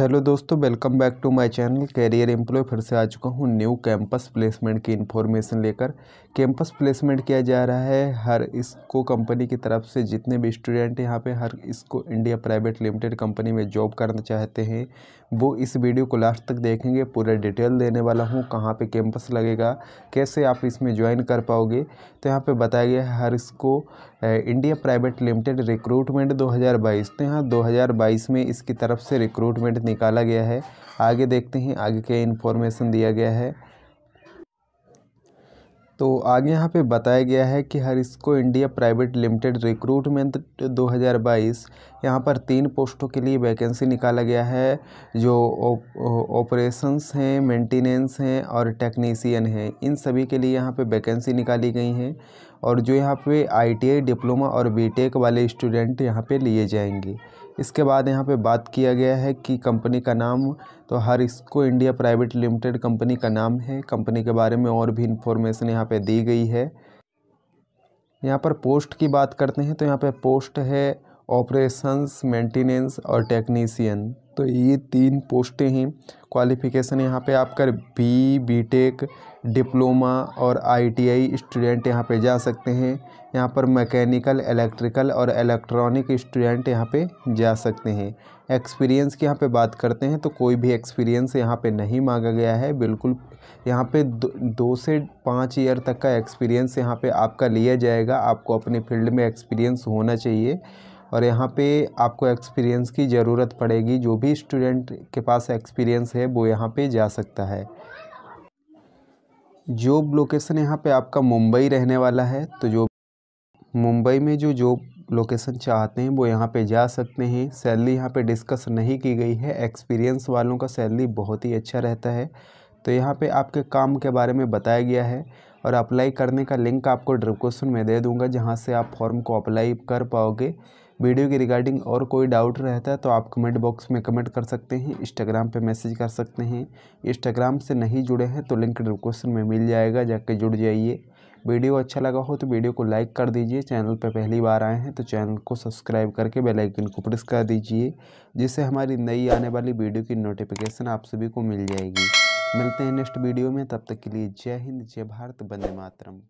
hello दोस्तों welcome back to my channel career employ फिर से आ चुका हूँ न्यू कैंपस प्लेसमेंट की इन्फॉर्मेशन लेकर कैंपस प्लेसमेंट किया जा रहा है हर इसको कंपनी की तरफ से जितने भी स्टूडेंट यहाँ पे हर इसको इंडिया प्राइवेट लिमिटेड कंपनी में जॉब करना चाहते हैं वो इस वीडियो को लास्ट तक देखेंगे पूरा डिटेल देने वाला हूँ कहाँ पर कैंपस लगेगा कैसे आप इसमें ज्वाइन कर पाओगे तो यहाँ पर बताया गया हर इसको इंडिया प्राइवेट लिमिटेड रिक्रूटमेंट दो तो यहाँ दो में इसकी तरफ से रिक्रूटमेंट निकाला गया है आगे देखते हैं आगे क्या इन्फॉर्मेशन दिया गया है तो आगे यहाँ पे बताया गया है कि हरिस्को इंडिया प्राइवेट लिमिटेड रिक्रूटमेंट 2022 यहाँ पर तीन पोस्टों के लिए वैकेंसी निकाला गया है जो ऑपरेशंस हैं मेंटेनेंस हैं और टेक्नीसियन हैं इन सभी के लिए यहाँ पे वैकेंसी निकाली गई हैं और जो यहाँ पे आईटीआई डिप्लोमा और बीटेक वाले स्टूडेंट यहाँ पर लिए जाएंगे इसके बाद यहाँ पे बात किया गया है कि कंपनी का नाम तो हर इसको इंडिया प्राइवेट लिमिटेड कंपनी का नाम है कंपनी के बारे में और भी इन्फॉर्मेशन यहाँ पे दी गई है यहाँ पर पोस्ट की बात करते हैं तो यहाँ पे पोस्ट है ऑपरेशंस मेंटेनेंस और टेक्नीसियन तो ये तीन पोस्टें हैं क्वालिफ़िकेशन यहाँ पे कर बी बीटेक डिप्लोमा और आईटीआई स्टूडेंट यहाँ पे जा सकते हैं यहाँ पर मैकेनिकल इलेक्ट्रिकल और इलेक्ट्रॉनिक स्टूडेंट यहाँ पे जा सकते हैं एक्सपीरियंस की यहाँ पे बात करते हैं तो कोई भी एक्सपीरियंस यहाँ पे नहीं मांगा गया है बिल्कुल यहाँ पे दो, दो से पाँच ईयर तक का एक्सपीरियंस यहाँ पर आपका लिया जाएगा आपको अपने फील्ड में एक्सपीरियंस होना चाहिए और यहाँ पे आपको एक्सपीरियंस की ज़रूरत पड़ेगी जो भी स्टूडेंट के पास एक्सपीरियंस है वो यहाँ पे जा सकता है जॉब लोकेशन यहाँ पे आपका मुंबई रहने वाला है तो जो मुंबई में जो जॉब लोकेशन चाहते हैं वो यहाँ पे जा सकते हैं सैलरी यहाँ पे डिस्कस नहीं की गई है एक्सपीरियंस वालों का सैलरी बहुत ही अच्छा रहता है तो यहाँ पे आपके काम के बारे में बताया गया है और अप्लाई करने का लिंक आपको डिस्क्रिप्शन में दे दूँगा जहाँ से आप फॉर्म को अप्लाई कर पाओगे वीडियो की रिगार्डिंग और कोई डाउट रहता है तो आप कमेंट बॉक्स में कमेंट कर सकते हैं इंस्टाग्राम पे मैसेज कर सकते हैं इंस्टाग्राम से नहीं जुड़े हैं तो लिंक डिस्क्रिप्शन में मिल जाएगा जाके जुड़ जाइए वीडियो अच्छा लगा हो तो वीडियो को लाइक कर दीजिए चैनल पर पहली बार आए हैं तो चैनल को सब्सक्राइब करके बेल आइकन को प्रेस कर दीजिए जिससे हमारी नई आने वाली वीडियो की नोटिफिकेशन आप सभी को मिल जाएगी मिलते हैं नेक्स्ट वीडियो में तब तक के लिए जय हिंद जय भारत बंदे मातरम